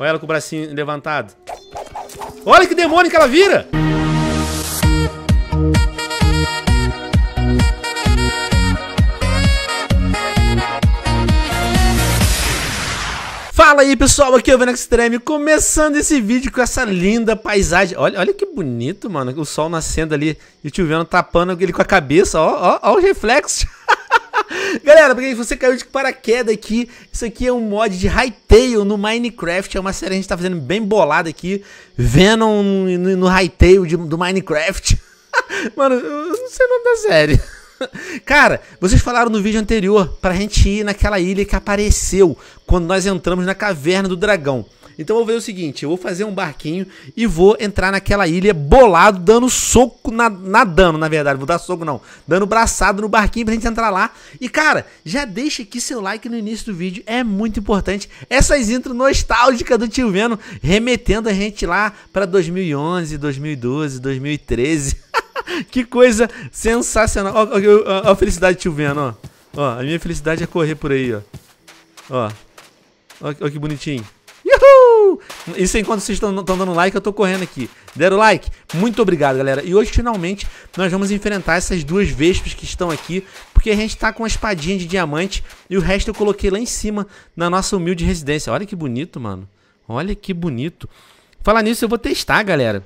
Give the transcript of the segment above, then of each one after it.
Olha ela com o bracinho levantado. Olha que demônio que ela vira! Fala aí pessoal, aqui é o Venex Extreme, começando esse vídeo com essa linda paisagem. Olha, olha que bonito, mano, o sol nascendo ali e o tio Veno tapando ele com a cabeça, ó, ó, ó o reflexo. Galera, porque você caiu de paraquedas aqui, isso aqui é um mod de Hytale no Minecraft. É uma série que a gente tá fazendo bem bolada aqui. Venom no, no Hytale do Minecraft. Mano, eu não sei o nome da série. Cara, vocês falaram no vídeo anterior pra gente ir naquela ilha que apareceu quando nós entramos na caverna do dragão. Então eu vou fazer o seguinte: eu vou fazer um barquinho e vou entrar naquela ilha bolado, dando soco, na, nadando, na verdade. Vou dar soco, não. Dando braçado no barquinho pra gente entrar lá. E, cara, já deixa aqui seu like no início do vídeo. É muito importante. Essas intro nostálgicas do tio Veno remetendo a gente lá pra 2011, 2012, 2013. que coisa sensacional. Ó, ó, ó, a felicidade do tio Veno, ó. Ó, a minha felicidade é correr por aí, ó. Ó. Ó, ó que bonitinho. Uhul! Isso enquanto vocês estão dando like, eu tô correndo aqui. Deram like? Muito obrigado, galera. E hoje, finalmente, nós vamos enfrentar essas duas vespas que estão aqui, porque a gente tá com a espadinha de diamante e o resto eu coloquei lá em cima na nossa humilde residência. Olha que bonito, mano. Olha que bonito. Falar nisso, eu vou testar, galera.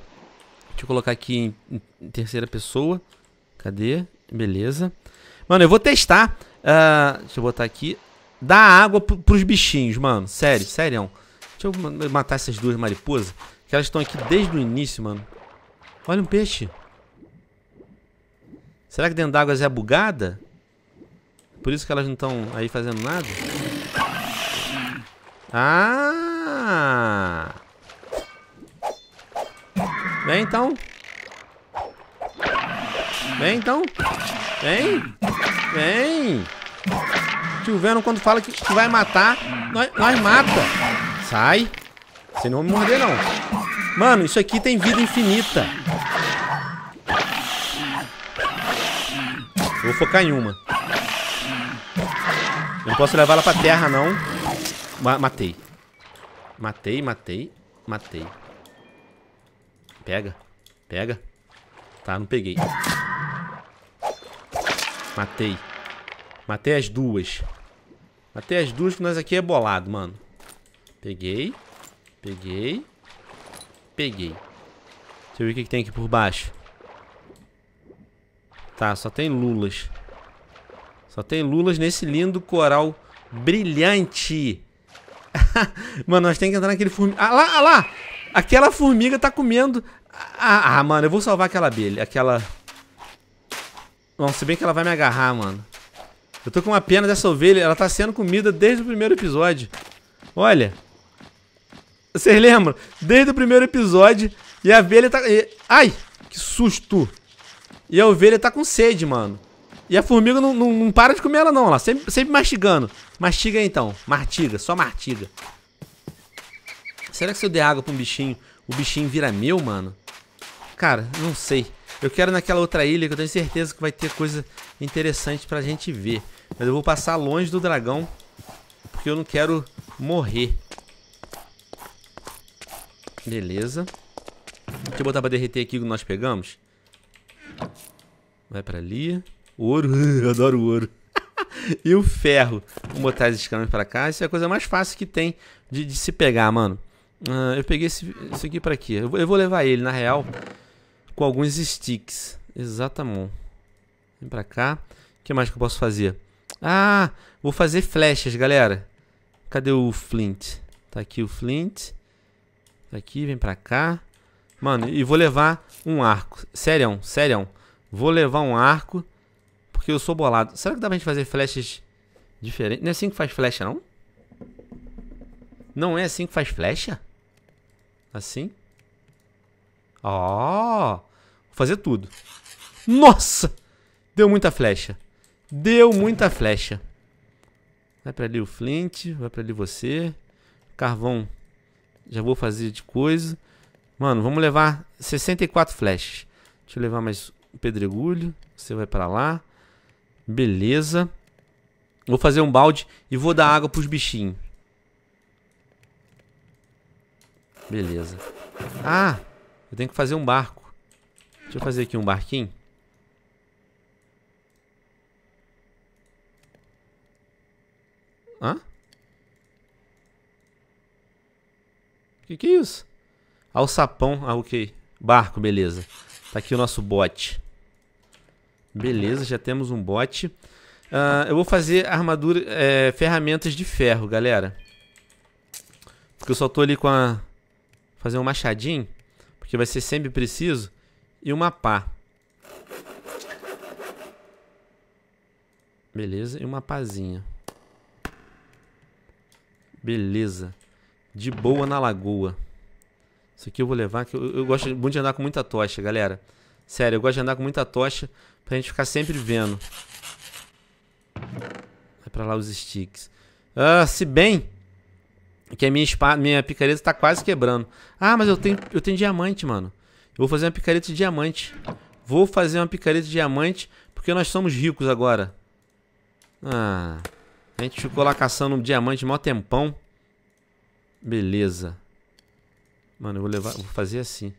Deixa eu colocar aqui em, em terceira pessoa. Cadê? Beleza. Mano, eu vou testar. Uh, deixa eu botar aqui. Dar água pros bichinhos, mano. Sério, sério. Deixa eu matar essas duas mariposas. Que elas estão aqui desde o início, mano. Olha um peixe. Será que dentro d'água é bugada? Por isso que elas não estão aí fazendo nada? Ah! Vem então. Vem então. Vem. Vem. Tio Venom, quando fala que vai matar, nós, nós mata. Sai. Você não vai me morder, não. Mano, isso aqui tem vida infinita. Eu vou focar em uma. Eu não posso levar ela pra terra, não. Ma matei. Matei, matei, matei. Pega. Pega. Tá, não peguei. Matei. Matei as duas. Matei as duas, porque nós aqui é bolado, mano. Peguei. Peguei. Peguei. Deixa eu ver o que, que tem aqui por baixo. Tá, só tem lulas. Só tem lulas nesse lindo coral brilhante. mano, nós temos que entrar naquele formiga. Ah lá, ah lá! Aquela formiga tá comendo. Ah, ah, mano, eu vou salvar aquela abelha. Aquela. Não, se bem que ela vai me agarrar, mano. Eu tô com uma pena dessa ovelha. Ela tá sendo comida desde o primeiro episódio. Olha. Vocês lembram? Desde o primeiro episódio. E a velha tá... E... Ai, que susto. E a ovelha tá com sede, mano. E a formiga não, não, não para de comer ela, não. lá sempre, sempre mastigando. Mastiga, então. Martiga. Só martiga. Será que se eu der água pra um bichinho, o bichinho vira meu, mano? Cara, não sei. Eu quero naquela outra ilha que eu tenho certeza que vai ter coisa interessante pra gente ver. Mas eu vou passar longe do dragão. Porque eu não quero morrer. Beleza. Deixa eu botar pra derreter aqui o que nós pegamos. Vai pra ali. Ouro. eu adoro ouro. e o ferro. Vou botar as escamas pra cá. Isso é a coisa mais fácil que tem de, de se pegar, mano. Uh, eu peguei esse, isso aqui pra quê? Eu vou, eu vou levar ele, na real, com alguns sticks. Exatamente. Vem pra cá. O que mais que eu posso fazer? Ah, vou fazer flechas, galera. Cadê o flint? Tá aqui o flint aqui vem pra cá. Mano, e vou levar um arco. Sério, sério. Vou levar um arco, porque eu sou bolado. Será que dá pra gente fazer flechas diferentes? Não é assim que faz flecha, não? Não é assim que faz flecha? Assim? Ó! Oh, vou fazer tudo. Nossa! Deu muita flecha. Deu muita flecha. Vai pra ali o Flint, vai pra ali você. Carvão já vou fazer de coisa. Mano, vamos levar 64 flechas. Deixa eu levar mais um pedregulho. Você vai pra lá. Beleza. Vou fazer um balde e vou dar água pros bichinhos. Beleza. Ah, eu tenho que fazer um barco. Deixa eu fazer aqui um barquinho. Hã? Que que é isso? Alçapão. Ah, ok. Barco, beleza. Tá aqui o nosso bote. Beleza, já temos um bote. Uh, eu vou fazer armadura, é, ferramentas de ferro, galera. Porque eu só tô ali com a... Fazer um machadinho, porque vai ser sempre preciso. E uma pá. Beleza, e uma pazinha. Beleza de boa na lagoa. Isso aqui eu vou levar, que eu, eu gosto muito de andar com muita tocha, galera. Sério, eu gosto de andar com muita tocha pra gente ficar sempre vendo. Vai pra lá os sticks. Ah, se bem que a minha, minha picareta tá quase quebrando. Ah, mas eu tenho, eu tenho diamante, mano. Eu vou fazer uma picareta de diamante. Vou fazer uma picareta de diamante porque nós somos ricos agora. Ah, a gente ficou lá caçando um diamante mó tempão. Beleza. Mano, eu vou levar, vou fazer assim.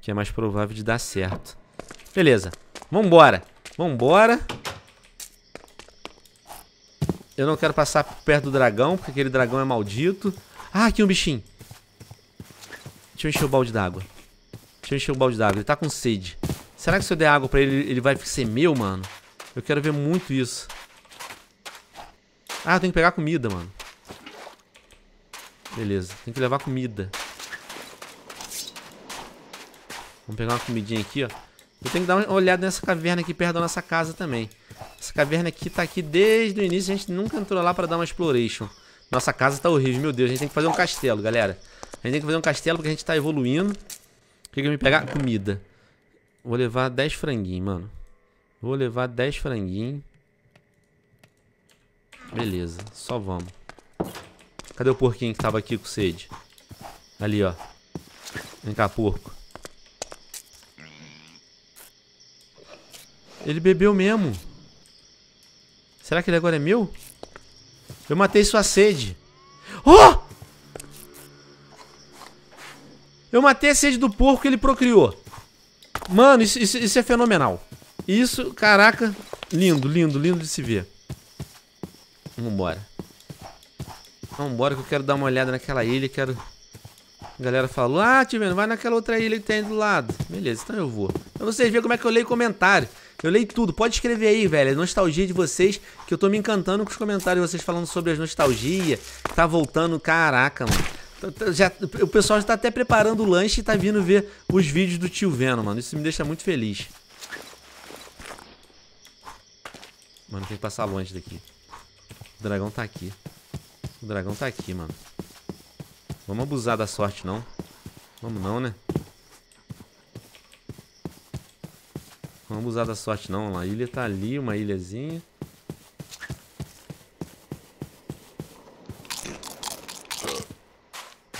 Que é mais provável de dar certo. Beleza. Vambora. Vambora. Eu não quero passar perto do dragão, porque aquele dragão é maldito. Ah, aqui um bichinho. Deixa eu encher o balde d'água. Deixa eu encher o balde d'água. Ele tá com sede. Será que se eu der água pra ele, ele vai ser meu, mano? Eu quero ver muito isso. Ah, eu tenho que pegar comida, mano. Beleza, tem que levar comida. Vamos pegar uma comidinha aqui, ó. Eu tenho que dar uma olhada nessa caverna aqui perto da nossa casa também. Essa caverna aqui tá aqui desde o início, a gente nunca entrou lá pra dar uma exploration. Nossa casa tá horrível, meu Deus, a gente tem que fazer um castelo, galera. A gente tem que fazer um castelo porque a gente tá evoluindo. O que que eu me pegar? Comida. Vou levar 10 franguinhos, mano. Vou levar 10 franguinhos. Beleza, só vamos. Cadê o porquinho que tava aqui com sede? Ali, ó. Vem cá, porco. Ele bebeu mesmo. Será que ele agora é meu? Eu matei sua sede. Oh! Eu matei a sede do porco que ele procriou. Mano, isso, isso, isso é fenomenal. Isso, caraca, lindo, lindo, lindo de se ver. Vambora. Vambora que eu quero dar uma olhada naquela ilha, quero... A galera falou, ah, Tivendo, tá vai naquela outra ilha que tem do lado. Beleza, então eu vou. Pra vocês verem como é que eu leio comentário. Eu leio tudo. Pode escrever aí, velho. A nostalgia de vocês, que eu tô me encantando com os comentários de vocês falando sobre as nostalgia. Tá voltando, caraca, mano. Tá, tá, já, o pessoal já tá até preparando o lanche e tá vindo ver os vídeos do tio Venom, mano. Isso me deixa muito feliz. Mano, tem que passar longe daqui. O dragão tá aqui. O dragão tá aqui, mano. Vamos abusar da sorte, não. Vamos não, né? Vamos abusar da sorte, não. A ilha tá ali, uma ilhazinha.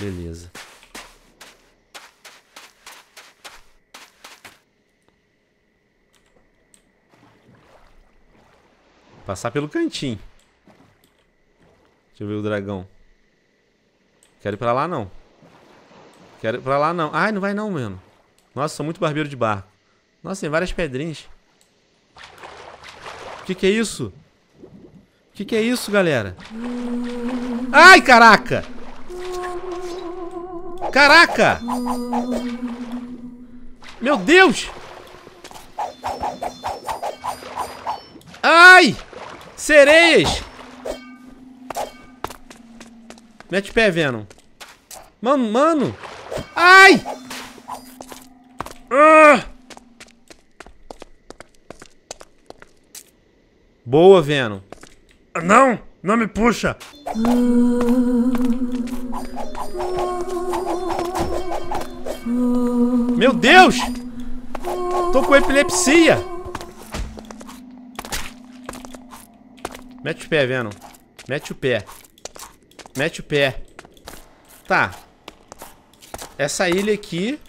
Beleza. Passar pelo cantinho. Deixa eu ver o dragão. Quero ir pra lá, não. Quero ir pra lá, não. Ai, não vai não, mano. Nossa, sou muito barbeiro de barco. Nossa, tem várias pedrinhas. O que que é isso? O que que é isso, galera? Ai, caraca! Caraca! Meu Deus! Ai! Sereias! Mete pé, Venom. Mano, mano. Ai! Ah! Boa, Venom. Não, não me puxa. Meu Deus! Tô com epilepsia. Mete o pé, Venom. Mete o pé. Mete o pé. Tá. Essa ilha aqui...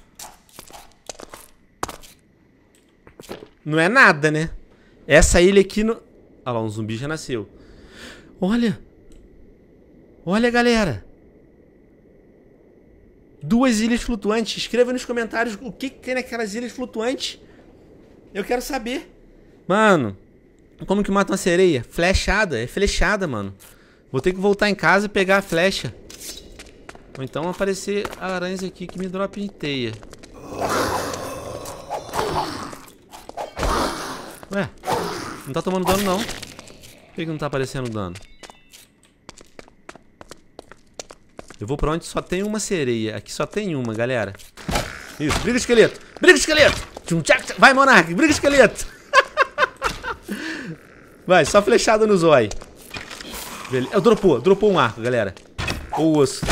Não é nada, né? Essa ilha aqui... No... Olha lá, um zumbi já nasceu. Olha! Olha, galera! Duas ilhas flutuantes. Escreva nos comentários o que, que tem naquelas ilhas flutuantes. Eu quero saber. Mano, como que mata uma sereia? Flechada. É flechada, mano. Vou ter que voltar em casa e pegar a flecha. Ou então aparecer aranhas aqui que me dropem teia. Ué, não tá tomando dano não. Por que, não tá aparecendo dano? Eu vou pra onde só tem uma sereia. Aqui só tem uma, galera. Isso, briga esqueleto. Briga esqueleto. Vai, monarque. briga esqueleto. Vai, só flechada no zóio. Beleza. Eu é dropou, dropou um arco, galera. Ou osso.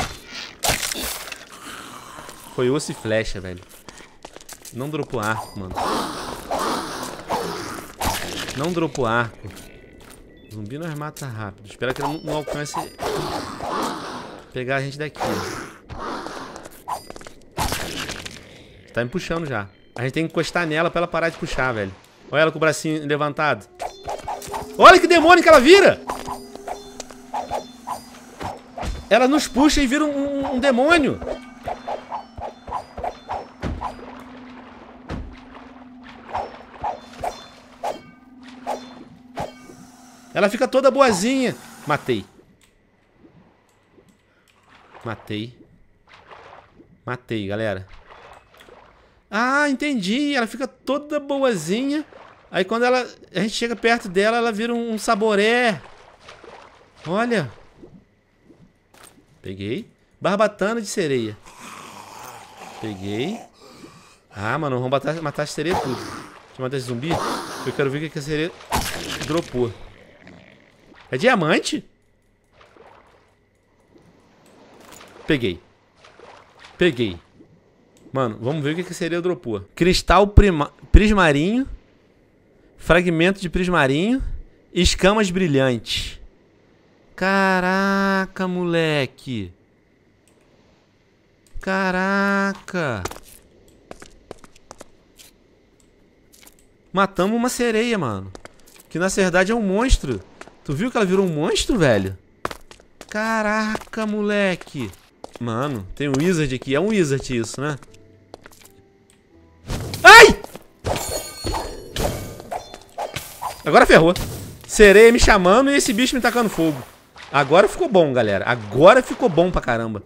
Foi osso e flecha, velho. Não dropou arco, mano. Não dropou arco. Zumbi nos mata rápido. Espera que ele não alcance pegar a gente daqui. Tá me puxando já. A gente tem que encostar nela pra ela parar de puxar, velho. Olha ela com o bracinho levantado. Olha que demônio que ela vira! Ela nos puxa e vira um, um, um demônio. Ela fica toda boazinha. Matei. Matei. Matei, galera. Ah, entendi. Ela fica toda boazinha. Aí quando ela, a gente chega perto dela, ela vira um saboré. Olha. Peguei. Barbatana de sereia. Peguei. Ah, mano, vamos matar, matar a sereia tudo. Deixa eu matar esse zumbi. Eu quero ver o que a sereia dropou. É diamante? Peguei. Peguei. Mano, vamos ver o que, a sereia dropou. Cristal prima... prismarinho. Fragmento de prismarinho. Escamas brilhantes. Caraca, moleque. Caraca. Matamos uma sereia, mano. Que na verdade é um monstro. Tu viu que ela virou um monstro, velho? Caraca, moleque. Mano, tem um wizard aqui. É um wizard isso, né? Ai! Agora ferrou. Sereia me chamando e esse bicho me tacando fogo. Agora ficou bom, galera. Agora ficou bom pra caramba.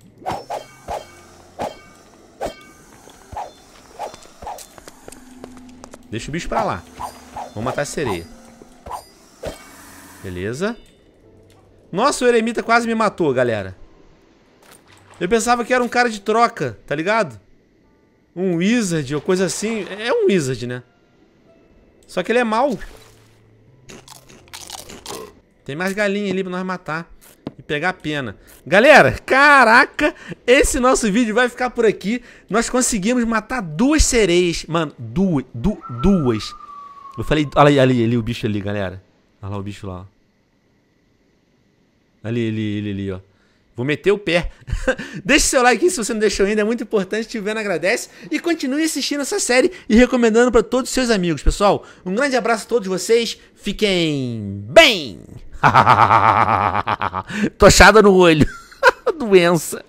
Deixa o bicho pra lá. Vamos matar a sereia. Beleza. Nossa, o eremita quase me matou, galera. Eu pensava que era um cara de troca, tá ligado? Um wizard ou coisa assim. É um wizard, né? Só que ele é mau. Tem mais galinha ali pra nós matar pegar a pena. Galera, caraca, esse nosso vídeo vai ficar por aqui. Nós conseguimos matar duas sereias. Mano, duas, du, duas. Eu falei, olha ali, ali, ali o bicho ali, galera. Olha lá o bicho lá. Ali, ali, ali, ali, ó. Vou meter o pé. Deixe seu like se você não deixou ainda, é muito importante, te vendo, agradece. E continue assistindo essa série e recomendando para todos os seus amigos. Pessoal, um grande abraço a todos vocês. Fiquem bem! Tochada no olho. Doença.